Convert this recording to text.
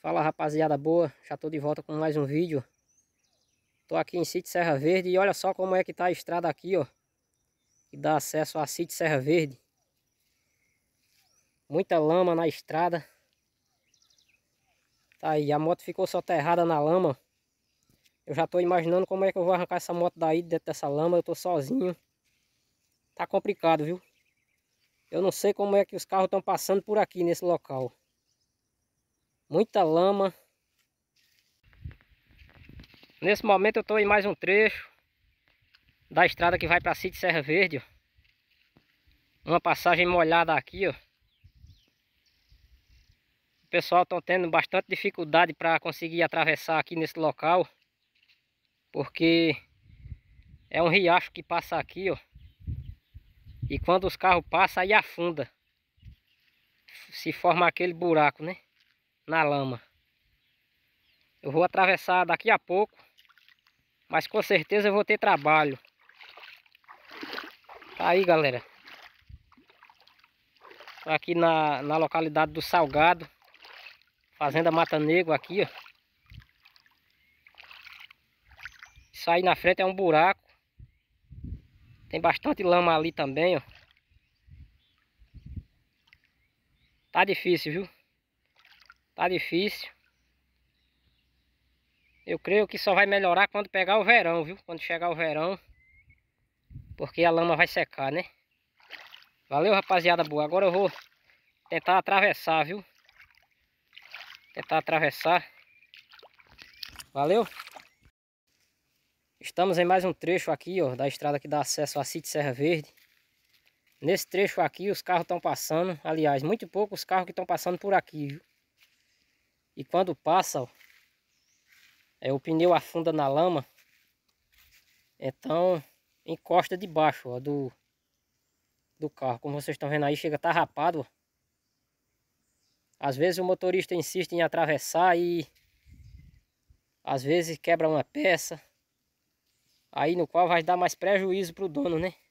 Fala rapaziada boa, já tô de volta com mais um vídeo. Tô aqui em Sítio Serra Verde e olha só como é que tá a estrada aqui, ó. Que dá acesso a Sítio Serra Verde. Muita lama na estrada. Tá aí, a moto ficou soterrada na lama. Eu já tô imaginando como é que eu vou arrancar essa moto daí dentro dessa lama, eu tô sozinho. Tá complicado, viu? Eu não sei como é que os carros estão passando por aqui nesse local muita lama. Nesse momento eu estou em mais um trecho da estrada que vai para Sítio Serra Verde. Ó. Uma passagem molhada aqui, ó. O pessoal está tendo bastante dificuldade para conseguir atravessar aqui nesse local. Porque é um riacho que passa aqui, ó. E quando os carros passam, aí afunda. Se forma aquele buraco, né? na lama. Eu vou atravessar daqui a pouco, mas com certeza eu vou ter trabalho. Tá aí, galera. Tô aqui na, na localidade do Salgado, Fazenda Mata Negro aqui, ó. Isso aí na frente é um buraco. Tem bastante lama ali também, ó. Tá difícil, viu? Tá difícil. Eu creio que só vai melhorar quando pegar o verão, viu? Quando chegar o verão. Porque a lama vai secar, né? Valeu, rapaziada boa. Agora eu vou tentar atravessar, viu? Tentar atravessar. Valeu? Estamos em mais um trecho aqui, ó, da estrada que dá acesso à City Serra Verde. Nesse trecho aqui os carros estão passando. Aliás, muito poucos carros que estão passando por aqui, viu? E quando passa, ó, é, o pneu afunda na lama. Então encosta debaixo ó, do, do carro. Como vocês estão vendo aí, chega a estar tá rapado. Ó. Às vezes o motorista insiste em atravessar e às vezes quebra uma peça. Aí no qual vai dar mais prejuízo para o dono, né?